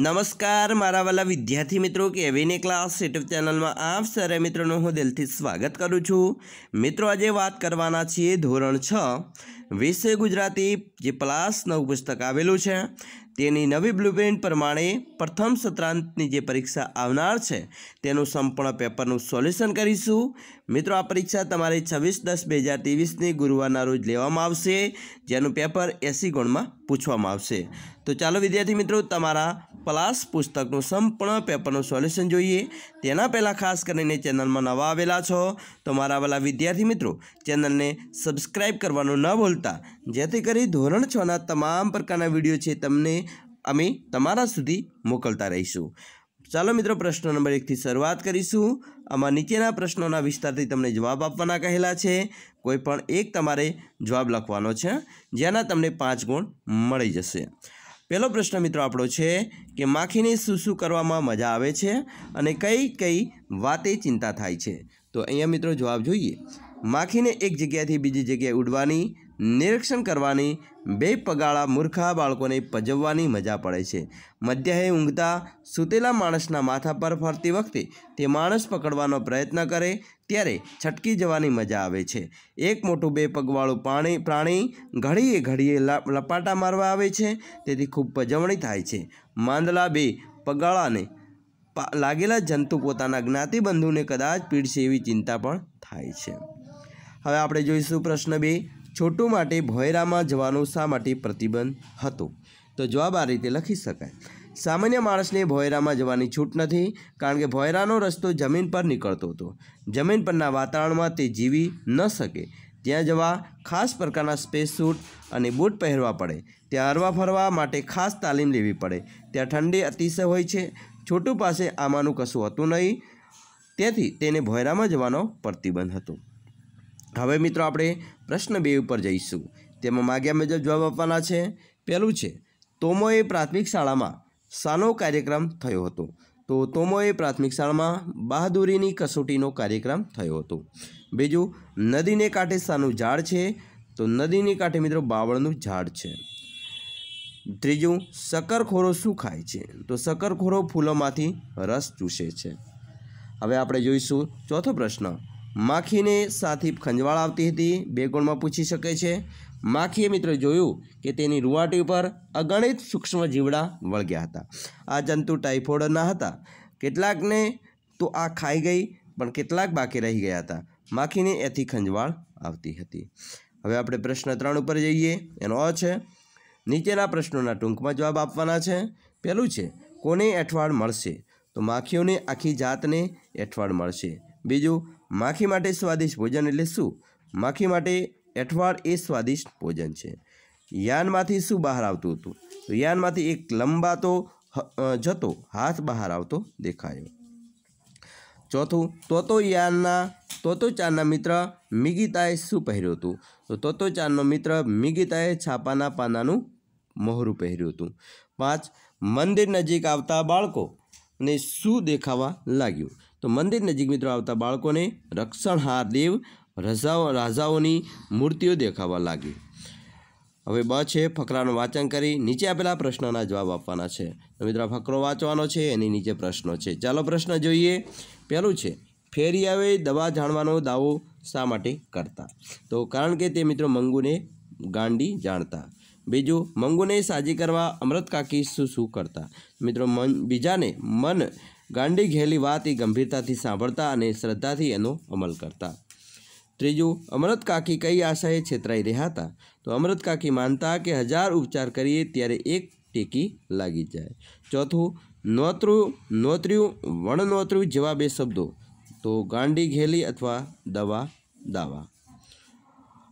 નમસ્કાર મારા વાલા વિદ્યાર્થી મિત્રો કેવીને ક્લાસ યુટ્યુબ ચેનલમાં આપ સરે મિત્રોનું હું દિલથી સ્વાગત કરું છું મિત્રો આજે વાત કરવાના છીએ ધોરણ છ વિષય ગુજરાતી જે પ્લાસ નવું પુસ્તક આવેલું છે તેની નવી બ્લુપ્રિન્ટ પ્રમાણે પ્રથમ સત્રાંતની જે પરીક્ષા આવનાર છે તેનું સંપૂર્ણ પેપરનું સોલ્યુશન કરીશું મિત્રો આ પરીક્ષા તમારી છવ્વીસ દસ બે હજાર ત્રેવીસની ગુરુવારના રોજ લેવામાં આવશે જેનું પેપર એસી ગુણમાં પૂછવામાં આવશે તો ચાલો વિદ્યાર્થી મિત્રો તમારા પ્લાસ પુસ્તકનું સંપૂર્ણ પેપરનું સોલ્યુશન જોઈએ તેના પહેલાં ખાસ કરીને ચેનલમાં નવા આવેલા છો તો મારા વાલા વિદ્યાર્થી મિત્રો ચેનલને સબસ્ક્રાઈબ કરવાનું ન ભૂલતા જેથી કરી ધોરણ છના તમામ પ્રકારના વિડીયો છે તમને અમે તમારા સુધી મોકલતા રહીશું ચાલો મિત્રો પ્રશ્ન નંબર એકથી શરૂઆત કરીશું આમાં નીચેના પ્રશ્નોના વિસ્તારથી તમને જવાબ આપવાના કહેલા છે કોઈ પણ એક તમારે જવાબ લખવાનો છે જેના તમને પાંચ ગુણ મળી જશે પહેલો પ્રશ્ન મિત્રો આપણો છે કે માખીને શું શું કરવામાં મજા આવે છે અને કઈ કઈ વાતે ચિંતા થાય છે તો અહીંયા મિત્રો જવાબ જોઈએ માખીને એક જગ્યાથી બીજી જગ્યાએ ઉડવાની નિરીક્ષણ કરવાની બે પગાળા મૂર્ખા બાળકોને પજવવાની મજા પડે છે મધ્યાહે ઊંઘતા સૂતેલા માણસના માથા પર ફરતી વખતે તે માણસ પકડવાનો પ્રયત્ન કરે ત્યારે છટકી જવાની મજા આવે છે એક મોટું બે પગવાળું પાણી પ્રાણી ઘડીએ ઘડીએ લપાટા મારવા આવે છે તેથી ખૂબ પજવણી થાય છે માંદલા બે પગાળાને લાગેલા જંતુ પોતાના જ્ઞાતિબંધુને કદાચ પીડશે એવી ચિંતા પણ થાય છે હવે આપણે જોઈશું પ્રશ્ન બે છોટું માટે ભોયરામાં જવાનું શા માટે પ્રતિબંધ હતો તો જવાબ આ રીતે લખી શકાય સામાન્ય માણસને ભોયરામાં જવાની છૂટ નથી કારણ કે ભોયરાનો રસ્તો જમીન પર નીકળતો હતો જમીન પરના વાતાવરણમાં તે જીવી ન શકે ત્યાં જવા ખાસ પ્રકારના સ્પેસ સૂટ અને બૂટ પહેરવા પડે ત્યાં હરવા ફરવા માટે ખાસ તાલીમ લેવી પડે ત્યાં ઠંડી અતિશય હોય છે છોટું પાસે આમાંનું કશું હતું નહીં તેથી તેને ભોયરામાં જવાનો પ્રતિબંધ હતો હવે મિત્રો આપણે પ્રશ્ન બે ઉપર જઈશું તેમાં માગ્યા મુજબ જવાબ આપવાના છે પહેલું છે તોમોએ પ્રાથમિક શાળામાં શાનો કાર્યક્રમ થયો હતો તો તોમોએ પ્રાથમિક શાળામાં બહાદુરીની કસોટીનો કાર્યક્રમ થયો હતો બીજું નદીને કાંઠે શાનું ઝાડ છે તો નદીને કાંઠે મિત્રો બાવળનું ઝાડ છે ત્રીજું શક્કરખોરો શું ખાય છે તો શક્કરખોરો ફૂલોમાંથી રસ ચૂસે છે હવે આપણે જોઈશું ચોથો પ્રશ્ન માખીને સાથી ખંજવાળ આવતી હતી બે ગુણમાં પૂછી શકે છે માખીએ મિત્રો જોયું કે તેની રૂવાટી ઉપર અગણિત સૂક્ષ્મ જીવડા વળગ્યા હતા આ જંતુ ટાઇફોઇડના હતા કેટલાકને તો આ ખાઈ ગઈ પણ કેટલાક બાકી રહી ગયા હતા માખીને એથી ખંજવાળ આવતી હતી હવે આપણે પ્રશ્ન ત્રણ ઉપર જઈએ એનો અ છે નીચેના પ્રશ્નોના ટૂંકમાં જવાબ આપવાના છે પહેલું છે કોને એઠવાડ મળશે તો માખીઓને આખી જાતને એઠવાડ મળશે બીજું માખી માટે સ્વાદિષ્ટ ભોજન એટલે શું માખી માટે એઠવાડ એ સ્વાદિષ્ટ ભોજન છે યાનમાંથી શું બહાર આવતું હતું તો યાનમાંથી એક લંબા તો જતો હાથ બહાર આવતો દેખાયો ચોથું તોતો યાનના તોતો ચાંદના મિત્ર મિગીતાએ શું પહેર્યું હતું તો તોતો ચાંદનો મિત્ર મિગીતાએ છાપાના પાનાનું મોહરું પહેર્યું હતું પાંચ મંદિર નજીક આવતા બાળકોને શું દેખાવા લાગ્યું તો મંદિર નજીક મિત્રો આવતા બાળકોને રક્ષણહાર દેવ રઝાઓ રાજાઓની મૂર્તિઓ દેખાવા લાગી હવે બ છે ફકરાનું વાંચન કરી નીચે આપેલા પ્રશ્નના જવાબ આપવાના છે મિત્રો ફકરો વાંચવાનો છે એની નીચે પ્રશ્નો છે ચાલો પ્રશ્ન જોઈએ પહેલું છે ફેરિયાઓએ દવા જાણવાનો દાવો શા માટે કરતા તો કારણ કે તે મિત્રો મંગુને ગાંડી જાણતા બીજું મંગુને સાજી કરવા અમૃત કાકી શું શું કરતા મિત્રો મન બીજાને મન ગાંડી ઘેલી વાત એ ગંભીરતાથી સાંભળતા અને શ્રદ્ધાથી એનો અમલ કરતા ત્રીજું અમૃત કાકી કઈ આશાએ છેતરાઈ રહ્યા હતા તો અમૃત કાકી માનતા કે હજાર ઉપચાર કરીએ ત્યારે એક ટેકી લાગી જાય ચોથું નોતરું નોતર્યું વણનોતર્યું જેવા બે શબ્દો તો ગાંડી ઘેલી અથવા દવા દાવા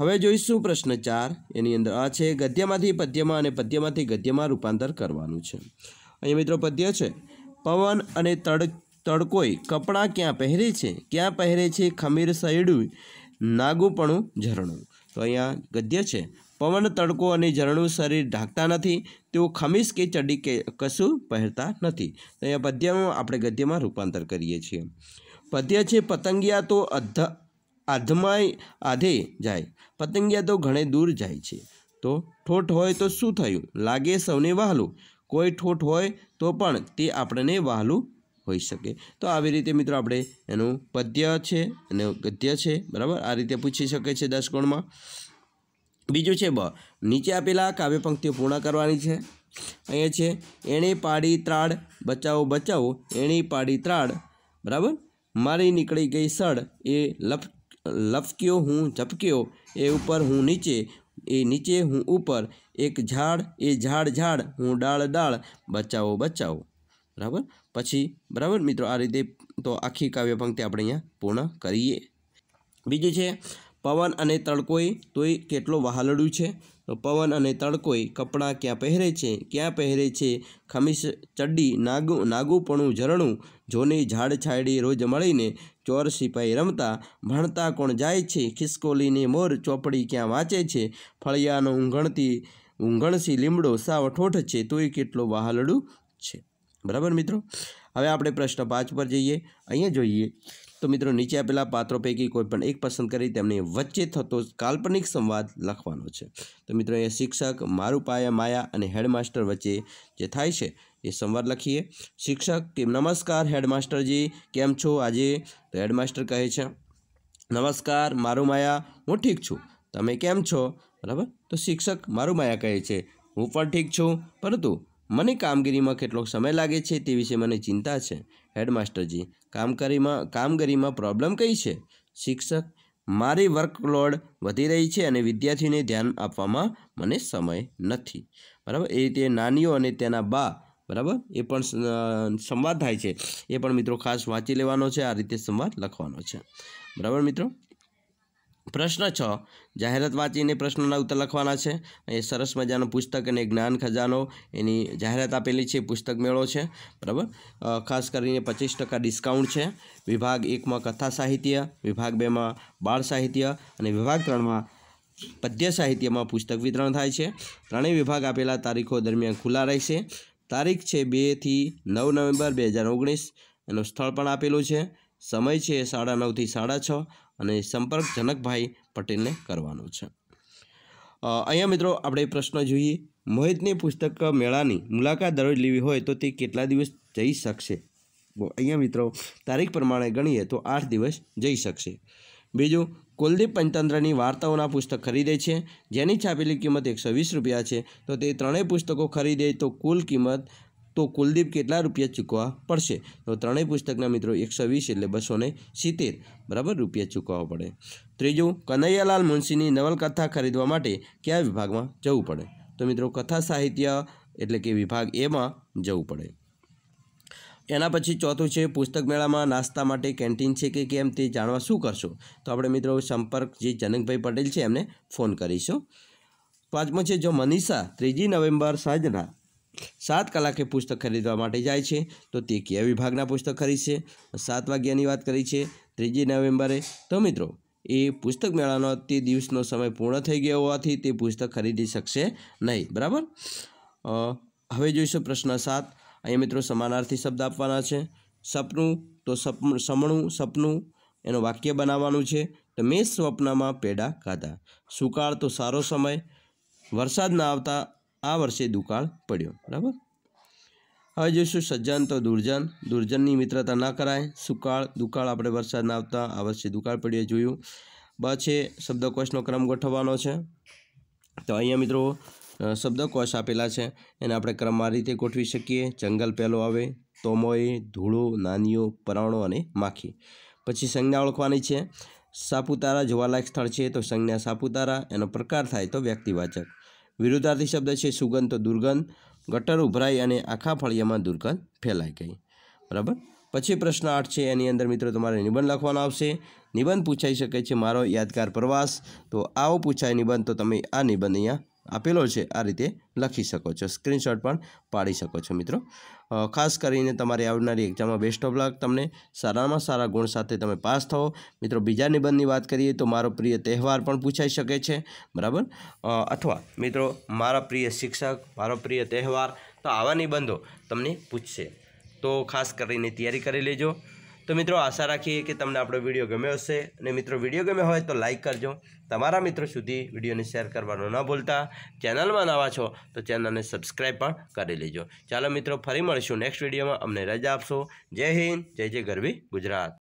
હવે જોઈશું પ્રશ્ન ચાર એની અંદર આ છે ગદ્યમાંથી પદ્યમાં અને પદ્યમાંથી ગદ્યમાં રૂપાંતર કરવાનું છે અહીંયા મિત્રો પદ્ય છે પવન અને તડ તડકોય કપડાં ક્યાં પહેરે છે ક્યાં પહેરે છે ખમીર સૈડું નાગુપણું ઝરણું તો અહીંયા ગદ્ય છે પવન તડકો અને ઝરણું શરીર ઢાંકતા નથી તેઓ ખમીસ કે ચડી કે કશું પહેરતા નથી તો અહીંયા પદ્યનું આપણે ગદ્યમાં રૂપાંતર કરીએ છીએ પદ્ય છે પતંગિયા તો અધ આધમાય આધે જાય પતંગિયા તો ઘણે દૂર જાય છે તો ઠોઠ હોય તો શું થયું લાગે સૌને વહાલું કોઈ ઠોઠ હોય તો પણ તે આપણને વહાલું હોઈ શકે તો આવી રીતે મિત્રો આપણે એનું પદ્ય છે અને ગદ્ય છે બરાબર આ રીતે પૂછી શકે છે દસ ગુણમાં બીજું છે બ નીચે આપેલા કાવ્ય પંક્તિઓ પૂર્ણ કરવાની છે અહીંયા છે એણે પાડી ત્રાડ બચાવો બચાવો એણે પાડી ત્રાડ બરાબર મારી નીકળી ગઈ સળ એ લપ લફક્યો હું ઝપક્યો એ ઉપર હું નીચે એ નીચે હું ઉપર એક ઝાડ એ ઝાડ ઝાડ હું ડાળ ડાળ બચાવો બચાવો બરાબર પછી બરાબર મિત્રો આ રીતે તો આખી કાવ્ય પંક્તિ આપણે અહીંયા પૂર્ણ કરીએ બીજું છે પવન અને તડકોય તોય કેટલો વહાલડું છે તો પવન અને તડકોય કપડાં ક્યાં પહેરે છે ક્યાં પહેરે છે ખમીસ ચડ્ડી નાગું નાગુપણું ઝરણું જોને ઝાડ છાયડી રોજ મળીને ચોર સિપાઈ રમતા ભણતા કોણ જાય છે ખિસકોલીને મોર ચોપડી ક્યાં વાંચે છે ફળિયાનો ઊંઘણતી ઊંઘણસી લીમડો સાવ ઠોઠ છે તોય કેટલો વહાલડું છે બરાબર મિત્રો હવે આપણે પ્રશ્ન પાંચ પર જઈએ અહીંયા જોઈએ તો મિત્રો નીચે આપેલા પાત્રો પૈકી કોઈ પણ એક પસંદ કરી તેમની વચ્ચે થતો કાલ્પનિક સંવાદ લખવાનો છે તો મિત્રો એ શિક્ષક મારું પાયા માયા અને હેડમાસ્ટર વચ્ચે જે થાય છે એ સંવાદ લખીએ શિક્ષક કે નમસ્કાર હેડમાસ્ટરજી કેમ છો આજે તો હેડમાસ્ટર કહે છે નમસ્કાર મારું માયા હું ઠીક છું તમે કેમ છો બરાબર તો શિક્ષક મારું માયા કહે છે હું પણ ઠીક છું પરંતુ મને કામગીરીમાં કેટલો સમય લાગે છે તે વિશે મને ચિંતા છે હેડમાસ્ટરજી કામગીરીમાં કામગીરીમાં પ્રોબ્લેમ કઈ છે શિક્ષક મારી વર્કલોડ વધી રહી છે અને વિદ્યાર્થીને ધ્યાન આપવામાં મને સમય નથી બરાબર એ રીતે નાનીઓ અને તેના બા બરાબર એ પણ સંવાદ થાય છે એ પણ મિત્રો ખાસ વાંચી લેવાનો છે આ રીતે સંવાદ લખવાનો છે બરાબર મિત્રો પ્રશ્ન છ જાહેરાત વાંચીને પ્રશ્નના ઉત્તર લખવાના છે એ સરસ મજાનું પુસ્તક અને જ્ઞાન ખજાનો એની જાહેરાત આપેલી છે પુસ્તક મેળો છે બરાબર ખાસ કરીને પચીસ ટકા ડિસ્કાઉન્ટ છે વિભાગ એકમાં કથા સાહિત્ય વિભાગ બેમાં બાળ સાહિત્ય અને વિભાગ ત્રણમાં પદ્ય સાહિત્યમાં પુસ્તક વિતરણ થાય છે ત્રણેય વિભાગ આપેલા તારીખો દરમિયાન ખુલ્લા રહેશે તારીખ છે બેથી નવ નવેમ્બર બે હજાર ઓગણીસ એનું સ્થળ પણ આપેલું છે સમય છે સાડા નવથી સાડા છ અને સંપર્ક જનકભાઈ પટેલને કરવાનો છે અહીંયા મિત્રો આપણે પ્રશ્ન જોઈએ મોહિતની પુસ્તક મેળાની મુલાકાત દરરોજ લેવી હોય તો તે કેટલા દિવસ જઈ શકશે અહીંયા મિત્રો તારીખ પ્રમાણે ગણીએ તો આઠ દિવસ જઈ શકશે બીજું કુલદીપ પંચતંત્રની વાર્તાઓના પુસ્તક ખરીદે છે જેની છાપેલી કિંમત એકસો વીસ રૂપિયા છે તો તે ત્રણેય પુસ્તકો ખરીદે તો કુલ કિંમત તો કુલદીપ કેટલા રૂપિયા ચૂકવવા પડશે તો ત્રણેય પુસ્તકના મિત્રો એકસો વીસ એટલે બસો ને સિત્તેર બરાબર રૂપિયા ચૂકવવા પડે ત્રીજું કનૈયાલાલ મુનશીની નવલકથા ખરીદવા માટે કયા વિભાગમાં જવું પડે તો મિત્રો કથા સાહિત્ય એટલે કે વિભાગ એમાં જવું પડે એના પછી ચોથું છે પુસ્તક મેળામાં નાસ્તા માટે કેન્ટીન છે કે કેમ તે જાણવા શું કરશો તો આપણે મિત્રો સંપર્ક જે જનકભાઈ પટેલ છે એમને ફોન કરીશું પાંચમો છે જો મનીષા ત્રીજી નવેમ્બર સાંજના સાત કલાકે પુસ્તક ખરીદવા માટે જાય છે તો તે કયા વિભાગના પુસ્તક ખરીદશે સાત વાગ્યાની વાત કરી છે ત્રીજી નવેમ્બરે તો મિત્રો એ પુસ્તક મેળાનો તે દિવસનો સમય પૂર્ણ થઈ ગયો હોવાથી તે પુસ્તક ખરીદી શકશે નહીં બરાબર હવે જોઈશું પ્રશ્ન સાત અહીંયા મિત્રો સમાનાર્થી શબ્દ આપવાના છે સપનું તો સપનું સમણું સપનું એનું વાક્ય બનાવવાનું છે તો મેં સ્વપ્નમાં પેડા ખાધા સુકાળ તો સારો સમય વરસાદ ના આવતા આ વર્ષે દુકાળ પડ્યો બરાબર હવે જોઈશું સજ્જન તો દુર્જન દુર્જનની મિત્રતા ના કરાય સુકાળ દુકાળ આપણે વરસાદ ના આવતા આ વર્ષે દુકાળ પડ્યો જોયું બ છે શબ્દકોશનો ક્રમ ગોઠવવાનો છે તો અહીંયા મિત્રો શબ્દકોશ આપેલા છે એને આપણે ક્રમ આ રીતે ગોઠવી શકીએ જંગલ પહેલો આવે તોમોએ ધૂળો નાનીઓ પરાણો અને માખી પછી સંજ્ઞા ઓળખવાની છે સાપુતારા જોવાલાયક સ્થળ છે તો સંજ્ઞા સાપુતારા એનો પ્રકાર થાય તો વ્યક્તિવાચક વિરુદ્ધાર્થી શબ્દ છે સુગંધ તો દુર્ગંધ ગટર ઉભરાઈ અને આખા ફળિયામાં દુર્ગંધ ફેલાઈ ગઈ બરાબર પછી પ્રશ્ન આઠ છે એની અંદર મિત્રો તમારે નિબંધ લખવાનો આવશે નિબંધ પૂછાઈ શકે છે મારો યાદગાર પ્રવાસ તો આવો પૂછાય નિબંધ તો તમે આ નિબંધ અહીંયા આપેલો છે આ રીતે લખી શકો છો સ્ક્રીનશોટ પણ પાડી શકો છો મિત્રો ખાસ કરીને તમારી આવનારી એક્ઝામમાં બેસ્ટ ઓફ લક તમને સારામાં સારા ગુણ સાથે તમે પાસ થો મિત્રો બીજા નિબંધની વાત કરીએ તો મારો પ્રિય તહેવાર પણ પૂછાઈ શકે છે બરાબર અથવા મિત્રો મારા પ્રિય શિક્ષક મારો પ્રિય તહેવાર તો આવા નિબંધો તમને પૂછશે તો ખાસ કરીને તૈયારી કરી લેજો તો મિત્રો આશા રાખીએ કે તમને આપણો વિડીયો ગમ્યો હશે અને મિત્રો વિડીયો ગમ્યો હોય તો લાઇક કરજો તમારા મિત્રો સુધી વિડીયોને શેર કરવાનો ન ભૂલતા ચેનલમાં નવા છો તો ચેનલને સબસ્ક્રાઈબ પણ કરી લેજો ચાલો મિત્રો ફરી મળીશું નેક્સ્ટ વિડીયોમાં અમને રજા આપશો જય હિન્દ જય જય ગરવી ગુજરાત